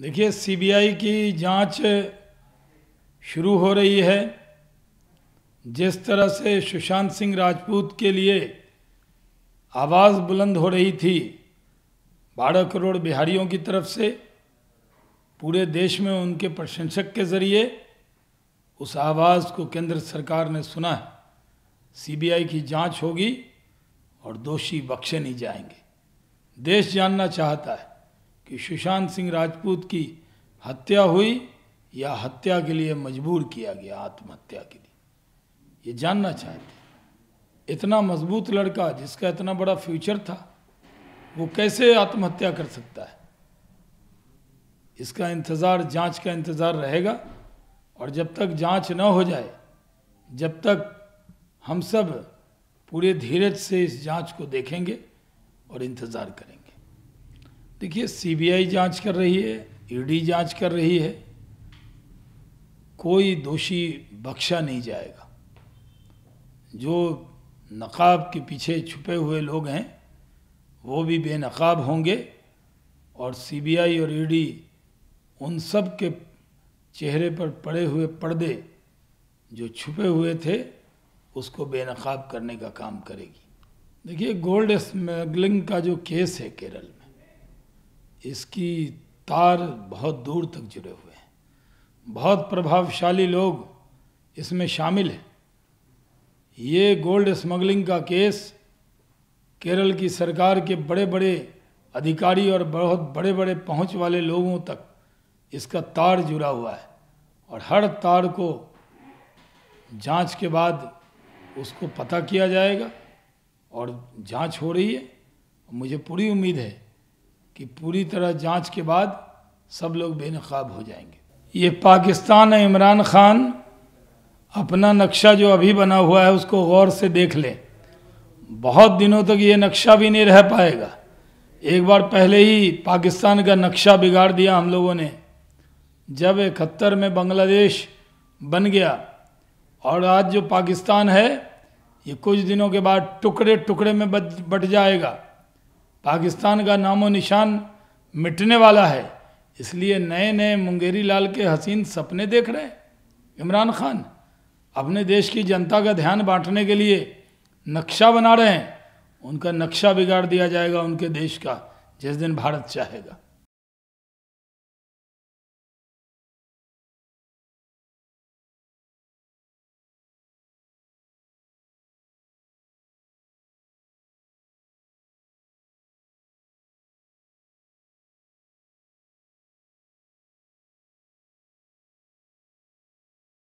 देखिए सीबीआई की जांच शुरू हो रही है जिस तरह से सुशांत सिंह राजपूत के लिए आवाज़ बुलंद हो रही थी बारह करोड़ बिहारियों की तरफ से पूरे देश में उनके प्रशंसक के ज़रिए उस आवाज़ को केंद्र सरकार ने सुना है सीबीआई की जांच होगी और दोषी बख्शे नहीं जाएंगे देश जानना चाहता है कि सुशांत सिंह राजपूत की हत्या हुई या हत्या के लिए मजबूर किया गया आत्महत्या के लिए ये जानना चाहते इतना मजबूत लड़का जिसका इतना बड़ा फ्यूचर था वो कैसे आत्महत्या कर सकता है इसका इंतज़ार जांच का इंतज़ार रहेगा और जब तक जांच न हो जाए जब तक हम सब पूरे धीरज से इस जांच को देखेंगे और इंतज़ार करेंगे देखिए सीबीआई जांच कर रही है ईडी e जांच कर रही है कोई दोषी बख्शा नहीं जाएगा जो नकाब के पीछे छुपे हुए लोग हैं वो भी बेनकाब होंगे और सीबीआई और ईडी e उन सब के चेहरे पर पड़े हुए पर्दे जो छुपे हुए थे उसको बेनकाब करने का काम करेगी देखिए गोल्ड स्मगलिंग का जो केस है केरल में इसकी तार बहुत दूर तक जुड़े हुए हैं बहुत प्रभावशाली लोग इसमें शामिल हैं ये गोल्ड स्मगलिंग का केस केरल की सरकार के बड़े बड़े अधिकारी और बहुत बड़े बड़े पहुंच वाले लोगों तक इसका तार जुड़ा हुआ है और हर तार को जांच के बाद उसको पता किया जाएगा और जांच हो रही है मुझे पूरी उम्मीद है कि पूरी तरह जांच के बाद सब लोग बेनकाब हो जाएंगे ये पाकिस्तान है इमरान खान अपना नक्शा जो अभी बना हुआ है उसको गौर से देख लें बहुत दिनों तक ये नक्शा भी नहीं रह पाएगा एक बार पहले ही पाकिस्तान का नक्शा बिगाड़ दिया हम लोगों ने जब इकहत्तर में बांग्लादेश बन गया और आज जो पाकिस्तान है ये कुछ दिनों के बाद टुकड़े टुकड़े में बट जाएगा पाकिस्तान का नामो निशान मिटने वाला है इसलिए नए नए मुंगेरी लाल के हसीन सपने देख रहे इमरान खान अपने देश की जनता का ध्यान बांटने के लिए नक्शा बना रहे हैं उनका नक्शा बिगाड़ दिया जाएगा उनके देश का जिस दिन भारत चाहेगा